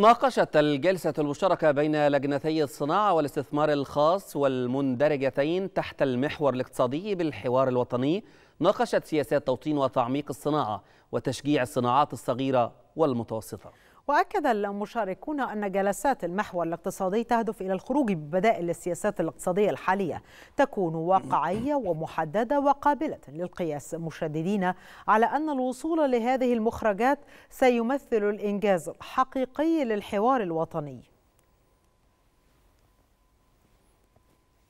ناقشت الجلسة المشتركة بين لجنتي الصناعة والاستثمار الخاص والمندرجتين تحت المحور الاقتصادي بالحوار الوطني ناقشت سياسات توطين وتعميق الصناعة وتشجيع الصناعات الصغيرة والمتوسطة وأكد المشاركون أن جلسات المحور الاقتصادي تهدف إلى الخروج ببدائل السياسات الاقتصادية الحالية تكون واقعية ومحددة وقابلة للقياس مشددين على أن الوصول لهذه المخرجات سيمثل الإنجاز الحقيقي للحوار الوطني